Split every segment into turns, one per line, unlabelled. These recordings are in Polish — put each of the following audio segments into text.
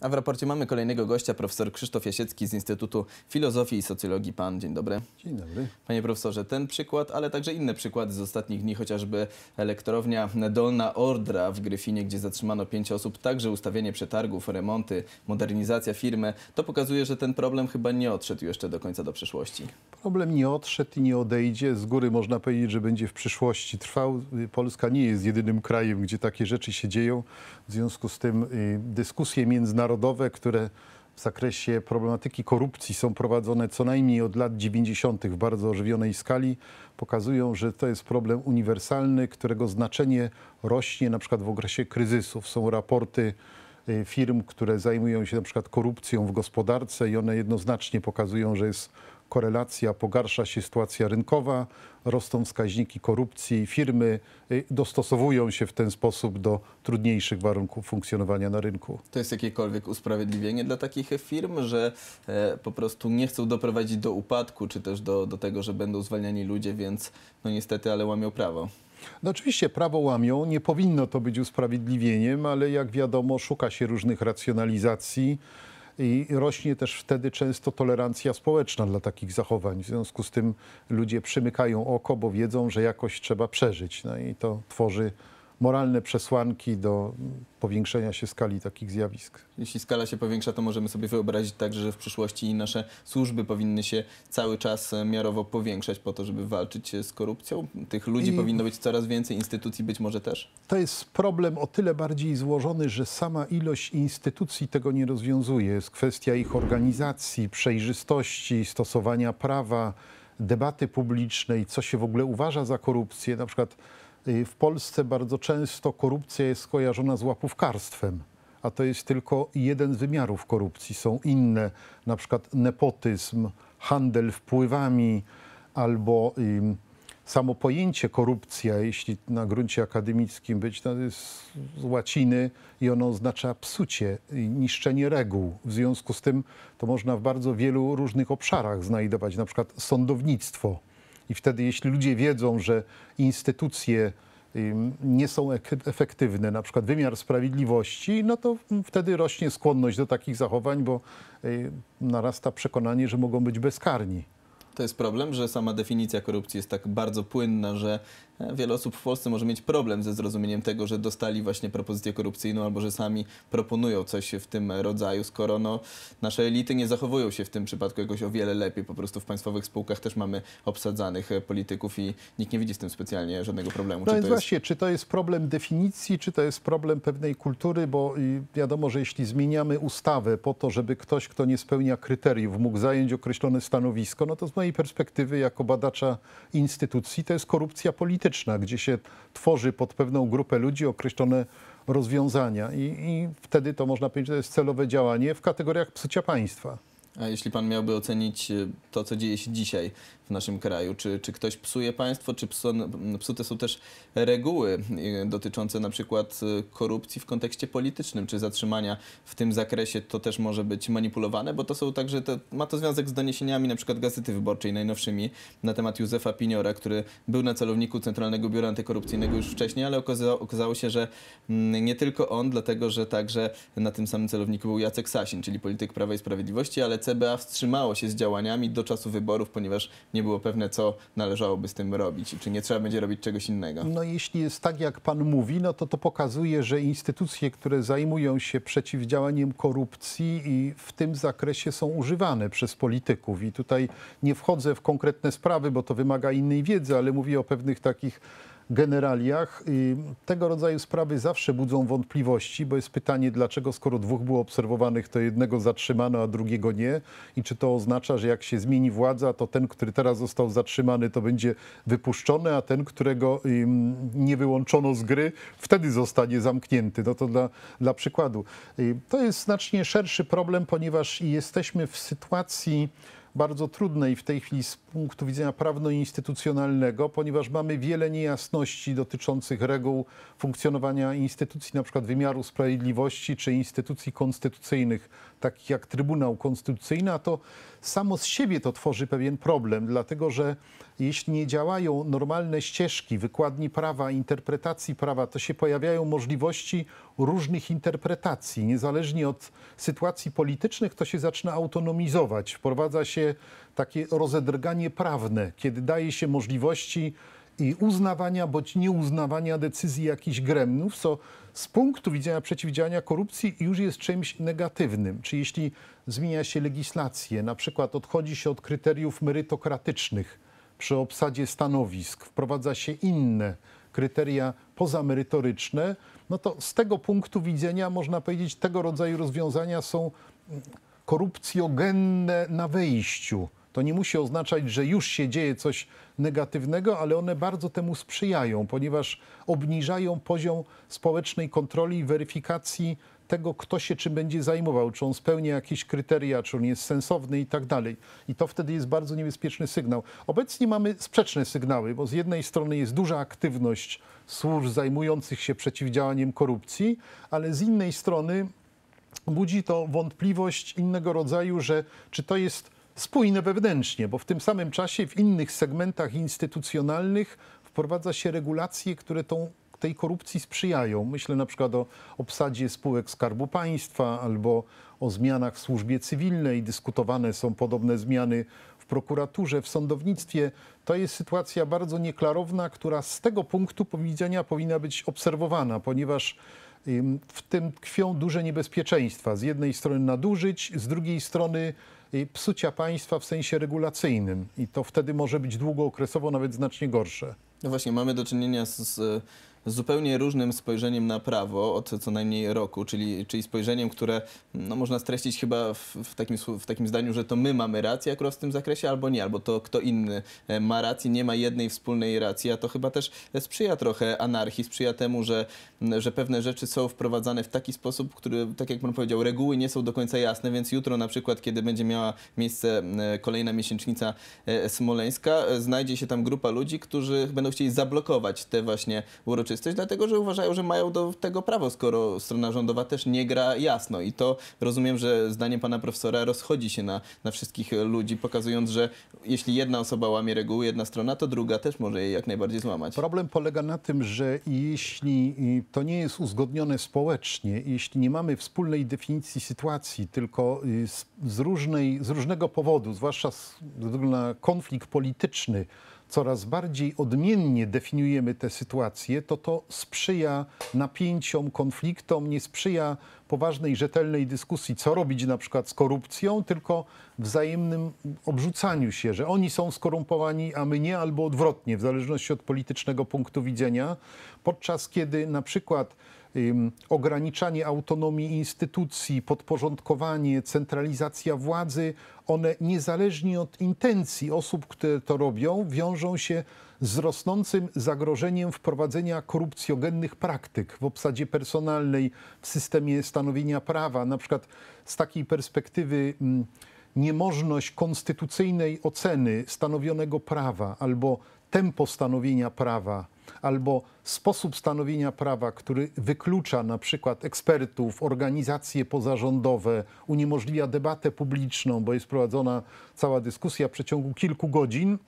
A w raporcie mamy kolejnego gościa, profesor Krzysztof Jasiecki z Instytutu Filozofii i Socjologii. Pan, dzień dobry. Dzień dobry. Panie profesorze, ten przykład, ale także inne przykłady z ostatnich dni, chociażby elektrownia Dolna Ordra w Gryfinie, gdzie zatrzymano pięć osób, także ustawienie przetargów, remonty, modernizacja firmy, to pokazuje, że ten problem chyba nie odszedł jeszcze do końca do przyszłości.
Problem nie odszedł i nie odejdzie. Z góry można powiedzieć, że będzie w przyszłości trwał. Polska nie jest jedynym krajem, gdzie takie rzeczy się dzieją. W związku z tym y, dyskusje międzynarodowe międzynarodowe, które w zakresie problematyki korupcji są prowadzone co najmniej od lat 90. w bardzo ożywionej skali, pokazują, że to jest problem uniwersalny, którego znaczenie rośnie na przykład w okresie kryzysów. Są raporty y, firm, które zajmują się na przykład korupcją w gospodarce i one jednoznacznie pokazują, że jest korelacja, pogarsza się sytuacja rynkowa, rosną wskaźniki korupcji, firmy y, dostosowują się w ten sposób do trudniejszych warunków funkcjonowania na rynku.
To jest jakiekolwiek usprawiedliwienie dla takich firm, że e, po prostu nie chcą doprowadzić do upadku, czy też do, do tego, że będą zwalniani ludzie, więc no niestety, ale łamią prawo.
No oczywiście prawo łamią, nie powinno to być usprawiedliwieniem, ale jak wiadomo, szuka się różnych racjonalizacji i rośnie też wtedy często tolerancja społeczna dla takich zachowań. W związku z tym ludzie przymykają oko, bo wiedzą, że jakoś trzeba przeżyć. No i to tworzy moralne przesłanki do powiększenia się skali takich zjawisk. Jeśli
skala się powiększa, to możemy sobie wyobrazić także, że w przyszłości nasze służby powinny się cały czas e, miarowo powiększać po to, żeby walczyć e, z korupcją. Tych ludzi I powinno być coraz więcej, instytucji być może też.
To jest problem o tyle bardziej złożony, że sama ilość instytucji tego nie rozwiązuje. Jest kwestia ich organizacji, przejrzystości, stosowania prawa, debaty publicznej, co się w ogóle uważa za korupcję. Na przykład Y, w Polsce bardzo często korupcja jest skojarzona z łapówkarstwem, a to jest tylko jeden z wymiarów korupcji. Są inne, na przykład nepotyzm, handel wpływami albo samo pojęcie korupcja, jeśli na gruncie akademickim być, to no, jest z łaciny i ono oznacza psucie, niszczenie reguł. W związku z tym to można w bardzo wielu różnych obszarach znajdować, na przykład sądownictwo i wtedy, jeśli ludzie wiedzą, że instytucje nie są efektywne, na przykład wymiar sprawiedliwości, no to wtedy rośnie skłonność do takich zachowań, bo y, narasta przekonanie, że mogą być bezkarni.
To jest problem, że sama definicja korupcji jest tak bardzo płynna, że Wiele osób w Polsce może mieć problem ze zrozumieniem tego, że dostali właśnie propozycję korupcyjną albo że sami proponują coś w tym rodzaju, skoro no, nasze elity nie zachowują się w tym przypadku jakoś o wiele lepiej. Po prostu w państwowych spółkach też mamy obsadzanych e, polityków i nikt nie widzi z tym specjalnie żadnego problemu. No czy więc właśnie,
jest... czy to jest problem definicji, czy to jest problem pewnej kultury, bo wiadomo, że jeśli zmieniamy ustawę po to, żeby ktoś, kto nie spełnia kryteriów, mógł zająć określone stanowisko, no to z mojej perspektywy jako badacza instytucji to jest korupcja polityczna polityczna, gdzie się tworzy pod pewną grupę ludzi określone rozwiązania i, i wtedy to można powiedzieć, że to jest celowe działanie w kategoriach psucia państwa.
A jeśli pan miałby ocenić y, to, co dzieje się dzisiaj w naszym kraju, czy, czy ktoś psuje państwo, czy psu, psute są też reguły y, dotyczące na przykład y, korupcji w kontekście politycznym, czy zatrzymania w tym zakresie, to też może być manipulowane, bo to są także, ma to związek z doniesieniami na przykład Gazety Wyborczej najnowszymi na temat Józefa Piniora, który był na celowniku Centralnego Biura Antykorupcyjnego już wcześniej, ale okazało, okazało się, że mm, nie tylko on, dlatego że także na tym samym celowniku był Jacek Sasin, czyli polityk Prawa i Sprawiedliwości, ale CBA wstrzymało się z działaniami do czasu wyborów, ponieważ nie było pewne, co należałoby z tym robić i czy nie trzeba będzie robić czegoś innego.
No jeśli jest tak, jak pan mówi, no to to pokazuje, że instytucje, które zajmują się przeciwdziałaniem korupcji i w tym zakresie są używane przez polityków. I tutaj nie wchodzę w konkretne sprawy, bo to wymaga innej wiedzy, ale mówię o pewnych takich generaliach. Tego rodzaju sprawy zawsze budzą wątpliwości, bo jest pytanie, dlaczego skoro dwóch było obserwowanych, to jednego zatrzymano, a drugiego nie. I czy to oznacza, że jak się zmieni władza, to ten, który teraz został zatrzymany, to będzie wypuszczony, a ten, którego nie wyłączono z gry, wtedy zostanie zamknięty. No to dla, dla przykładu. Y, to jest znacznie szerszy problem, ponieważ jesteśmy w sytuacji, bardzo trudnej w tej chwili z punktu widzenia prawno-instytucjonalnego, ponieważ mamy wiele niejasności dotyczących reguł funkcjonowania instytucji, na przykład wymiaru sprawiedliwości czy instytucji konstytucyjnych, takich jak Trybunał Konstytucyjny, a to samo z siebie to tworzy pewien problem, dlatego że jeśli nie działają normalne ścieżki wykładni prawa, interpretacji prawa, to się pojawiają możliwości różnych interpretacji. Niezależnie od sytuacji politycznych, to się zaczyna autonomizować. Wprowadza się takie rozedrganie prawne, kiedy daje się możliwości i uznawania bądź nieuznawania decyzji jakichś gremnów, co z punktu widzenia przeciwdziałania korupcji już jest czymś negatywnym. Czy jeśli zmienia się legislację, na przykład odchodzi się od kryteriów merytokratycznych, przy obsadzie stanowisk wprowadza się inne kryteria pozamerytoryczne, no to z tego punktu widzenia można powiedzieć, tego rodzaju rozwiązania są mm, korupcjogenne na wyjściu. To nie musi oznaczać, że już się dzieje coś negatywnego, ale one bardzo temu sprzyjają, ponieważ obniżają poziom społecznej kontroli i weryfikacji tego, kto się czym będzie zajmował, czy on spełnia jakieś kryteria, czy on jest sensowny i tak dalej. I to wtedy jest bardzo niebezpieczny sygnał. Obecnie mamy sprzeczne sygnały, bo z jednej strony jest duża aktywność służb zajmujących się przeciwdziałaniem korupcji, ale z innej strony budzi to wątpliwość innego rodzaju, że czy to jest spójne wewnętrznie, bo w tym samym czasie w innych segmentach instytucjonalnych wprowadza się regulacje, które tą tej korupcji sprzyjają. Myślę na przykład o obsadzie spółek Skarbu Państwa albo o zmianach w służbie cywilnej. Dyskutowane są podobne zmiany w prokuraturze, w sądownictwie. To jest sytuacja bardzo nieklarowna, która z tego punktu widzenia powinna być obserwowana, ponieważ w tym tkwią duże niebezpieczeństwa. Z jednej strony nadużyć, z drugiej strony y, psucia państwa w sensie regulacyjnym i to wtedy może być długookresowo nawet znacznie gorsze.
No właśnie, mamy do czynienia z, z z zupełnie różnym spojrzeniem na prawo od co najmniej roku, czyli, czyli spojrzeniem, które no, można streścić chyba w, w, takim, w takim zdaniu, że to my mamy rację akurat w tym zakresie, albo nie, albo to kto inny e, ma rację, nie ma jednej wspólnej racji, a to chyba też sprzyja trochę anarchii, sprzyja temu, że, że pewne rzeczy są wprowadzane w taki sposób, który, tak jak pan powiedział, reguły nie są do końca jasne, więc jutro na przykład, kiedy będzie miała miejsce e, kolejna miesięcznica e, smoleńska, znajdzie się tam grupa ludzi, którzy będą chcieli zablokować te właśnie uroczystości uroczystość, dlatego że uważają, że mają do tego prawo, skoro strona rządowa też nie gra jasno. I to rozumiem, że zdanie pana profesora rozchodzi się na, na wszystkich ludzi, pokazując, że jeśli jedna osoba łamie reguły, jedna strona, to druga też może je jak najbardziej złamać.
Problem polega na tym, że jeśli to nie jest uzgodnione społecznie, jeśli nie mamy wspólnej definicji sytuacji, tylko y, z, z różnej, z różnego powodu, zwłaszcza ze względu na konflikt polityczny, coraz bardziej odmiennie definiujemy te sytuacje, to to sprzyja napięciom, konfliktom, nie sprzyja poważnej, rzetelnej dyskusji, co robić na przykład z korupcją, tylko wzajemnym obrzucaniu się, że oni są skorumpowani, a my nie, albo odwrotnie, w zależności od politycznego punktu widzenia, podczas kiedy na przykład ograniczanie autonomii instytucji, podporządkowanie, centralizacja władzy, one niezależnie od intencji osób, które to robią, wiążą się z rosnącym zagrożeniem wprowadzenia korupcjogennych praktyk w obsadzie personalnej, w systemie stanowienia prawa. Na przykład z takiej perspektywy niemożność konstytucyjnej oceny stanowionego prawa albo tempo stanowienia prawa albo sposób stanowienia prawa, który wyklucza na przykład ekspertów, organizacje pozarządowe, uniemożliwia debatę publiczną, bo jest prowadzona cała dyskusja w przeciągu kilku godzin,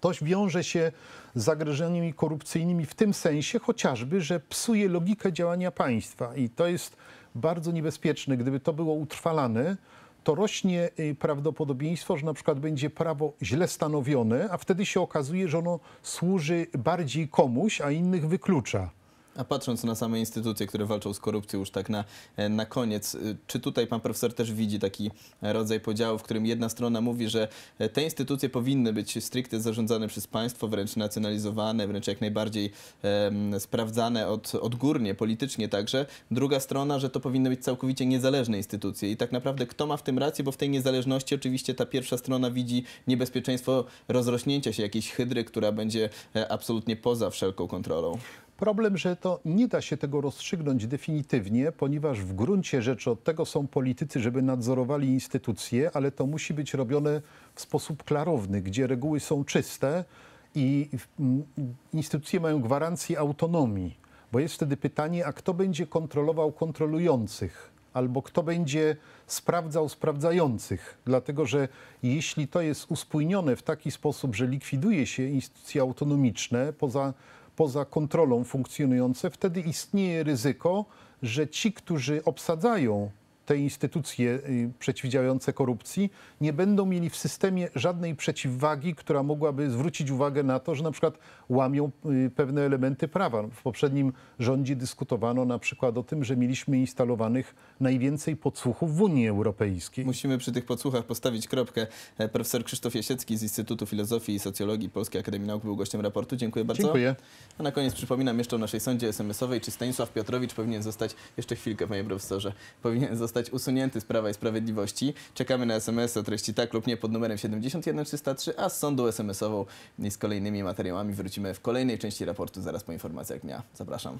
to wiąże się z zagrożeniami korupcyjnymi w tym sensie chociażby, że psuje logikę działania państwa i to jest bardzo niebezpieczne, gdyby to było utrwalane to rośnie y, prawdopodobieństwo, że na przykład będzie prawo źle stanowione, a wtedy się okazuje, że ono służy bardziej komuś, a innych wyklucza.
A patrząc na same instytucje, które walczą z korupcją już tak na, e, na koniec, e, czy tutaj pan profesor też widzi taki rodzaj podziału, w którym jedna strona mówi, że e, te instytucje powinny być stricte zarządzane przez państwo, wręcz nacjonalizowane, wręcz jak najbardziej um, sprawdzane od, odgórnie, politycznie także. Druga strona, że to powinny być całkowicie niezależne instytucje. I tak naprawdę kto ma w tym rację, bo w tej niezależności oczywiście ta pierwsza strona widzi niebezpieczeństwo rozrośnięcia się jakiejś hydry, która będzie absolutnie poza wszelką kontrolą.
Problem, że to nie da się tego rozstrzygnąć definitywnie, ponieważ w gruncie rzeczy od tego są politycy, żeby nadzorowali instytucje, ale to musi być robione w sposób klarowny, gdzie reguły są czyste i instytucje mają gwarancję autonomii. Bo jest wtedy pytanie, a kto będzie kontrolował kontrolujących? albo kto będzie sprawdzał sprawdzających. Dlatego, że jeśli to jest uspójnione w taki sposób, że likwiduje się instytucje autonomiczne poza poza kontrolą funkcjonujące, wtedy istnieje ryzyko, że ci, którzy obsadzają te instytucje y, przeciwdziałające korupcji nie będą mieli w systemie żadnej przeciwwagi, która mogłaby zwrócić uwagę na to, że na przykład łamią y, pewne elementy prawa. W poprzednim rządzie dyskutowano na przykład o tym, że mieliśmy instalowanych najwięcej podsłuchów w Unii Europejskiej. Musimy przy tych podsłuchach postawić kropkę. E, profesor Krzysztof Jasiecki z Instytutu
Filozofii i Socjologii Polskiej Akademii Nauk był gościem raportu. Dziękuję bardzo. Dziękuję. A na koniec przypominam jeszcze o naszej sądzie SMS-owej, czy Stanisław Piotrowicz powinien zostać, jeszcze chwilkę panie profesorze, powinien zostać zostać usunięty z Prawa i Sprawiedliwości. Czekamy na SMS o treści tak lub nie pod numerem 71303, a z sądu SMS-ową i z kolejnymi materiałami wrócimy w kolejnej części raportu zaraz po informacjach dnia. Zapraszam.